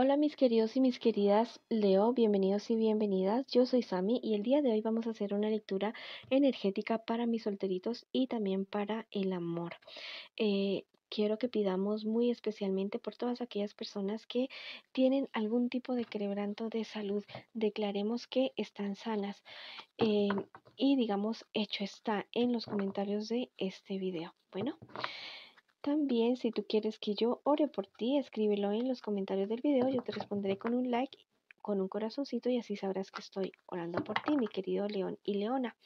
Hola mis queridos y mis queridas Leo, bienvenidos y bienvenidas. Yo soy Sami y el día de hoy vamos a hacer una lectura energética para mis solteritos y también para el amor. Eh, quiero que pidamos muy especialmente por todas aquellas personas que tienen algún tipo de quebranto de salud. Declaremos que están sanas. Eh, y digamos, hecho está en los comentarios de este video. Bueno. También si tú quieres que yo ore por ti, escríbelo en los comentarios del video, yo te responderé con un like con un corazoncito y así sabrás que estoy orando por ti, mi querido León y Leona.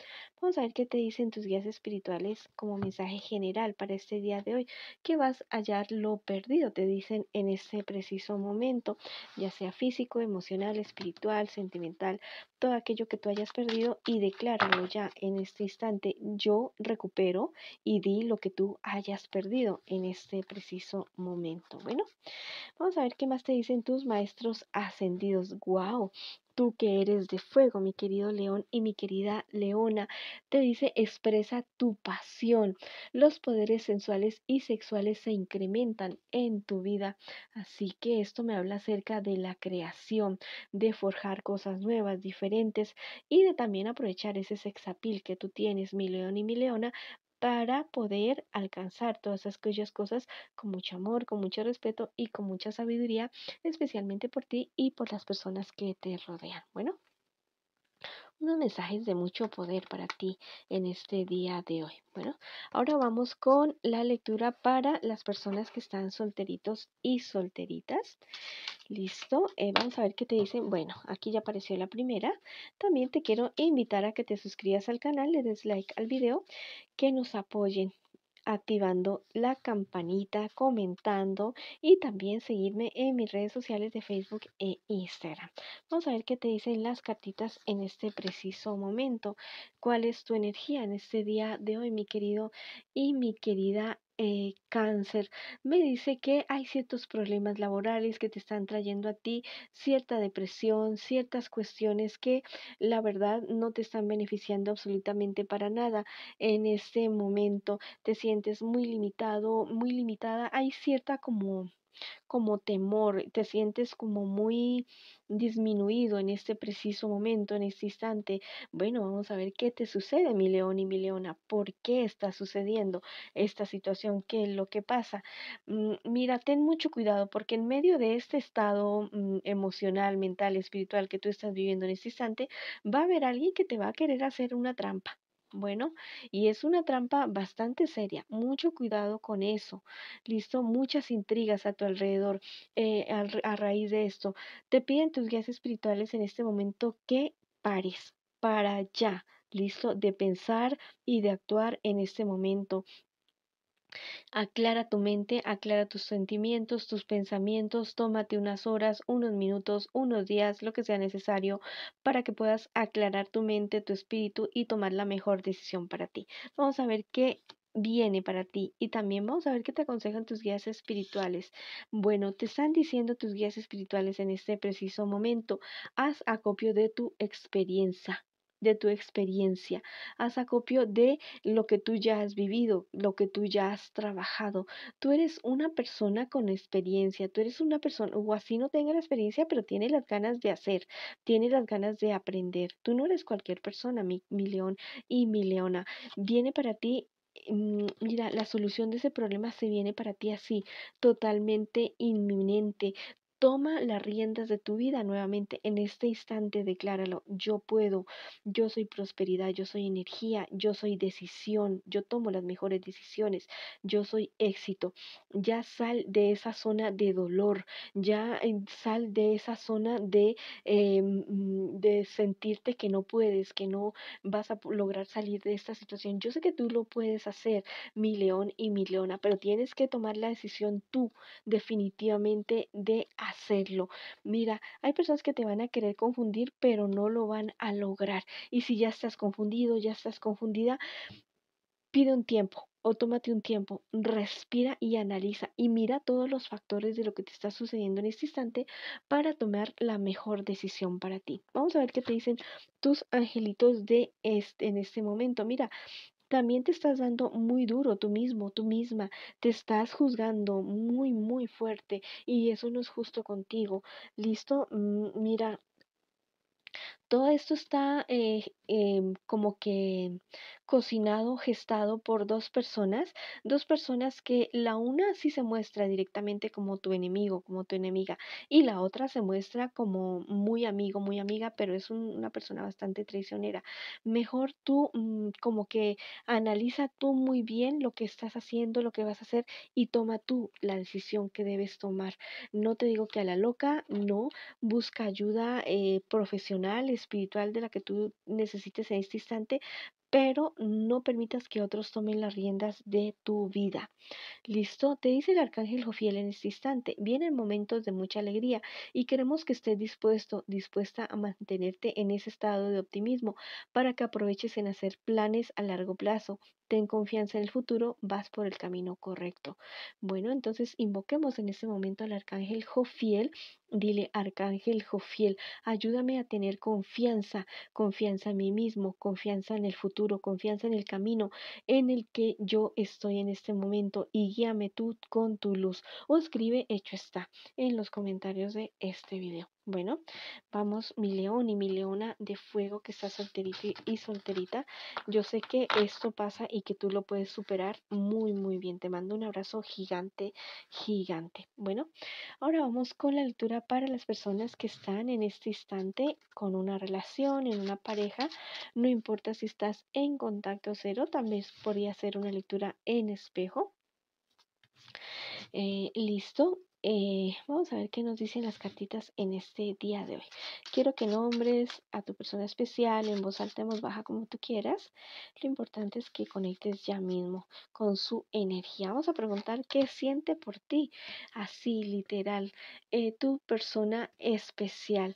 Vamos a ver qué te dicen tus guías espirituales como mensaje general para este día de hoy, que vas a hallar lo perdido, te dicen en este preciso momento, ya sea físico, emocional, espiritual, sentimental, todo aquello que tú hayas perdido y decláralo ya en este instante, yo recupero y di lo que tú hayas perdido en este preciso momento. Bueno, vamos a ver qué más te dicen tus maestros ascendidos wow, tú que eres de fuego, mi querido león y mi querida leona, te dice expresa tu pasión. Los poderes sensuales y sexuales se incrementan en tu vida. Así que esto me habla acerca de la creación, de forjar cosas nuevas, diferentes y de también aprovechar ese sexapil que tú tienes, mi león y mi leona, para poder alcanzar todas aquellas cosas con mucho amor, con mucho respeto y con mucha sabiduría, especialmente por ti y por las personas que te rodean. Bueno unos mensajes de mucho poder para ti en este día de hoy. Bueno, ahora vamos con la lectura para las personas que están solteritos y solteritas. Listo, eh, vamos a ver qué te dicen. Bueno, aquí ya apareció la primera. También te quiero invitar a que te suscribas al canal, le des like al video, que nos apoyen activando la campanita, comentando y también seguirme en mis redes sociales de Facebook e Instagram. Vamos a ver qué te dicen las cartitas en este preciso momento. ¿Cuál es tu energía en este día de hoy, mi querido y mi querida eh, cáncer, me dice que hay ciertos problemas laborales que te están trayendo a ti cierta depresión, ciertas cuestiones que la verdad no te están beneficiando absolutamente para nada. En este momento te sientes muy limitado, muy limitada, hay cierta como como temor, te sientes como muy disminuido en este preciso momento, en este instante. Bueno, vamos a ver qué te sucede, mi león y mi leona, por qué está sucediendo esta situación, qué es lo que pasa. Mm, mira, ten mucho cuidado porque en medio de este estado mm, emocional, mental, espiritual que tú estás viviendo en este instante, va a haber alguien que te va a querer hacer una trampa bueno, y es una trampa bastante seria. Mucho cuidado con eso. Listo, muchas intrigas a tu alrededor eh, a, raíz de esto. Te piden tus guías espirituales en este momento que pares para ya, listo, de pensar y de actuar en este momento. Aclara tu mente, aclara tus sentimientos, tus pensamientos, tómate unas horas, unos minutos, unos días, lo que sea necesario para que puedas aclarar tu mente, tu espíritu y tomar la mejor decisión para ti. Vamos a ver qué viene para ti y también vamos a ver qué te aconsejan tus guías espirituales. Bueno, te están diciendo tus guías espirituales en este preciso momento. Haz acopio de tu experiencia de tu experiencia, haz acopio de lo que tú ya has vivido, lo que tú ya has trabajado. Tú eres una persona con experiencia, tú eres una persona, o así no tenga la experiencia, pero tiene las ganas de hacer, tiene las ganas de aprender. Tú no eres cualquier persona, mi, león y mi leona. Viene para ti mm, mira, la solución de ese problema se viene para ti así, totalmente inminente, Toma las riendas de tu vida nuevamente. En este instante decláralo. Yo puedo, yo soy prosperidad, yo soy energía, yo soy decisión, yo tomo las mejores decisiones, yo soy éxito. Ya sal de esa zona de dolor, ya em, sal de esa zona de, em, mm, de sentirte que no puedes, que no vas a lograr salir de esta situación. Yo sé que tú lo puedes hacer, mi león y mi leona, pero tienes que tomar la decisión tú definitivamente de hacerlo hacerlo. Mira, hay personas que te van a querer confundir, pero no lo van a lograr. Y si ya estás confundido, ya estás confundida, pide un tiempo, o tómate un tiempo, respira y analiza y mira todos los factores de lo que te está sucediendo en este instante para tomar la mejor decisión para ti. Vamos a ver qué te dicen tus angelitos de este, en este momento. Mira, también te estás dando muy duro tú mismo, tú misma, te estás juzgando muy, muy fuerte y eso no es justo contigo. ¿Listo? Mm, mira, todo esto está eh, em, como que cocinado, gestado por dos personas, dos personas que la una sí se muestra directamente como tu enemigo, como tu enemiga, y la otra se muestra como muy amigo, muy amiga, pero es una persona bastante traicionera. Mejor tú mm, como que analiza tú muy bien lo que estás haciendo, lo que vas a hacer y toma tú la decisión que debes tomar. No te digo que a la loca, no, busca ayuda eh, profesional, espiritual de la que tú necesites en este instante, pero no permitas que otros tomen las riendas de tu vida. Listo, te dice el arcángel Jofiel en este instante. Vienen momentos de mucha alegría y queremos que estés dispuesto, dispuesta a mantenerte en ese estado de optimismo para que aproveches en hacer planes a largo plazo, ten confianza en el futuro, vas por el camino correcto. Bueno, entonces invoquemos en este momento al arcángel Jofiel. Dile, arcángel Jofiel, ayúdame a tener confianza, confianza en mí mismo, confianza en el futuro, confianza en el camino en el que yo estoy en este momento y guíame tú con tu luz. O escribe, hecho está, en los comentarios de este video. Bueno, vamos, mi león y mi leona de fuego que está solterita y solterita. Yo sé que esto pasa y que tú lo puedes superar muy, muy bien. Te mando un abrazo gigante, gigante. Bueno, ahora vamos con la lectura para las personas que están en este instante con una relación, en una pareja. No importa si estás en contacto cero, también podría ser una lectura en espejo. Eh, listo. Eh, vamos a ver qué nos dicen las cartitas en este día de hoy. Quiero que nombres a tu persona especial en voz alta, en voz baja, como tú quieras. Lo importante es que conectes ya mismo con su energía. Vamos a preguntar qué siente por ti, así literal, eh, tu persona especial.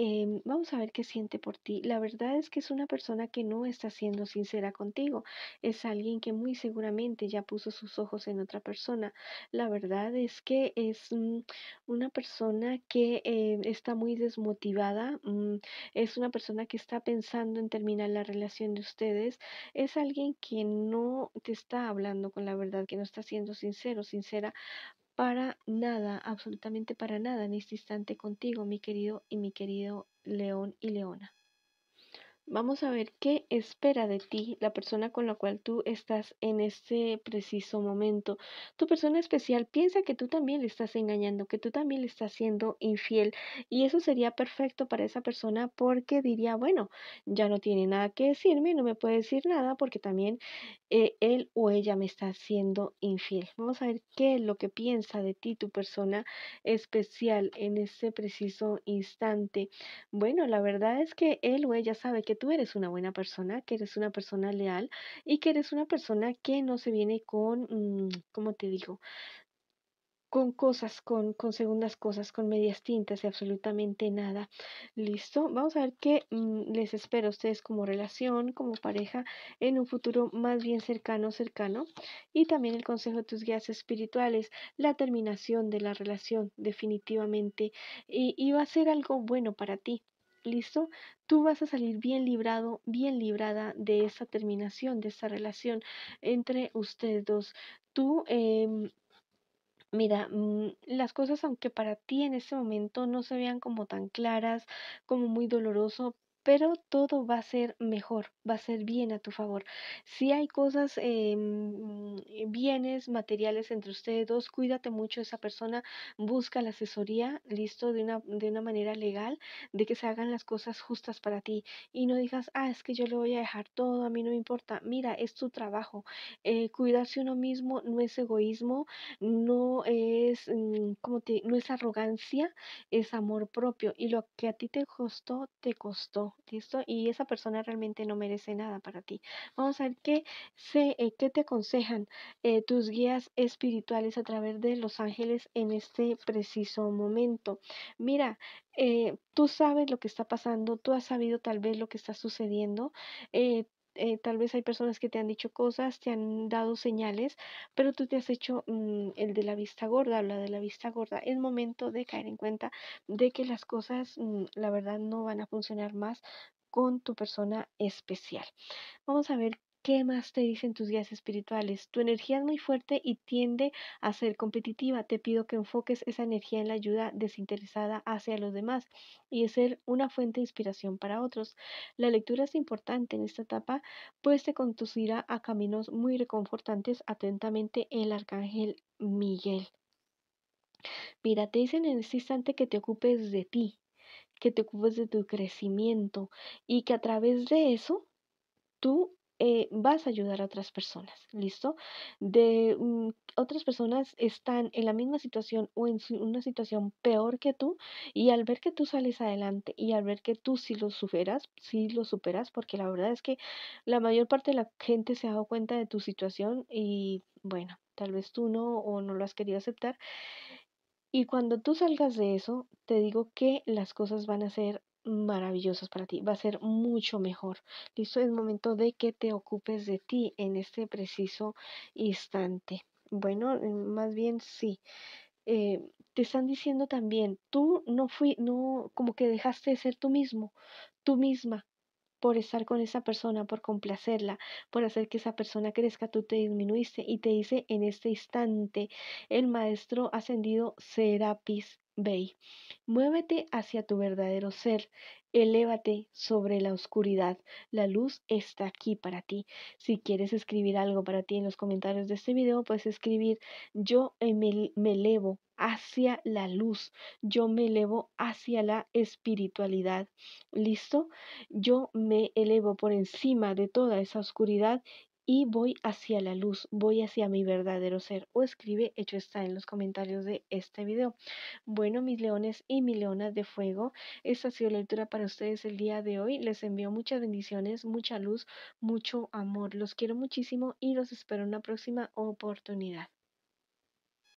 Em, vamos a ver qué siente por ti. La verdad es que es una persona que no está siendo sincera contigo. Es alguien que muy seguramente ya puso sus ojos en otra persona. La verdad es que es mm, una persona que em, está muy desmotivada. Mm, es una persona que está pensando en terminar la relación de ustedes. Es alguien que no te está hablando con la verdad, que no está siendo sincero, sincera para nada, absolutamente para nada en este instante contigo, mi querido y mi querido león y leona. Vamos a ver qué espera de ti la persona con la cual tú estás en este preciso momento. Tu persona especial piensa que tú también le estás engañando, que tú también le estás siendo infiel. Y eso sería perfecto para esa persona porque diría, bueno, ya no tiene nada que decirme, no me puede decir nada porque también eh, él o ella me está siendo infiel. Vamos a ver qué es lo que piensa de ti tu persona especial en este preciso instante. Bueno, la verdad es que él o ella sabe que tú eres una buena persona, que eres una persona leal y que eres una persona que no se viene con, mm, como te digo? con cosas, con, segundas cosas, con medias tintas y absolutamente nada. Listo, vamos a ver qué mm, les espera a ustedes como relación, como pareja, en un futuro más bien cercano, cercano. Y también el consejo de tus guías espirituales, la terminación de la relación definitivamente. y va a ser algo bueno para ti, ¿Listo? Tú vas a salir bien librado, bien librada de esa terminación, de esa relación entre ustedes dos. Tú... Em, mira, mm, las cosas aunque para ti en este momento no se vean como tan claras, como muy doloroso, pero todo va a ser mejor, va a ser bien a tu favor. Si hay cosas, em, eh, bienes, materiales entre ustedes dos, cuídate mucho esa persona, busca la asesoría, listo, de una, de una manera legal, de que se hagan las cosas justas para ti y no digas, ah, es que yo le voy a dejar todo, a mí no me importa. Mira, es tu trabajo. Eh, cuidarse uno mismo no es egoísmo, no es, mm, como te, no es arrogancia, es amor propio y lo que a ti te costó, te costó. ¿listo? Y esa persona realmente no merece nada para ti. Vamos a ver qué, se, eh, qué te aconsejan eh, tus guías espirituales a través de los ángeles en este preciso momento. Mira, eh, tú sabes lo que está pasando, tú has sabido tal vez lo que está sucediendo, eh, tal vez hay personas que te han dicho cosas, te han dado señales, pero tú te has hecho mm, el de la vista gorda habla la de la vista gorda. Es momento de caer en cuenta de que las cosas, mm, la verdad, no van a funcionar más con tu persona especial. Vamos a ver ¿Qué más te dicen tus guías espirituales? Tu energía es muy fuerte y tiende a ser competitiva. Te pido que enfoques esa energía en la ayuda desinteresada hacia los demás y ser una fuente de inspiración para otros. La lectura es importante en esta etapa, pues te conducirá a caminos muy reconfortantes. Atentamente, el arcángel Miguel. Mira, te dicen en este instante que te ocupes de ti, que te ocupes de tu crecimiento y que a través de eso tú eh, vas a ayudar a otras personas, ¿listo? De mm, otras personas están en la misma situación o en una situación peor que tú y al ver que tú sales adelante y al ver que tú sí lo superas, sí lo superas, porque la verdad es que la mayor parte de la gente se ha dado cuenta de tu situación y bueno, tal vez tú no o no lo has querido aceptar. Y cuando tú salgas de eso, te digo que las cosas van a ser maravillosos para ti, va a ser mucho mejor. Listo, es momento de que te ocupes de ti en este preciso instante. Bueno, eh, más bien sí. Eh, te están diciendo también, tú no fui, no, como que dejaste de ser tú mismo, tú misma, por estar con esa persona, por complacerla, por hacer que esa persona crezca, tú te disminuiste y te dice en este instante el maestro ascendido Serapis Ve, muévete hacia tu verdadero ser, elévate sobre la oscuridad. La luz está aquí para ti. Si quieres escribir algo para ti en los comentarios de este video, puedes escribir yo eh, me, me elevo hacia la luz, yo me elevo hacia la espiritualidad. ¿Listo? Yo me elevo por encima de toda esa oscuridad y voy hacia la luz, voy hacia mi verdadero ser o escribe, hecho está en los comentarios de este video. Bueno, mis leones y mi leonas de fuego, esta ha sido la lectura para ustedes el día de hoy. Les envío muchas bendiciones, mucha luz, mucho amor. Los quiero muchísimo y los espero en una próxima oportunidad.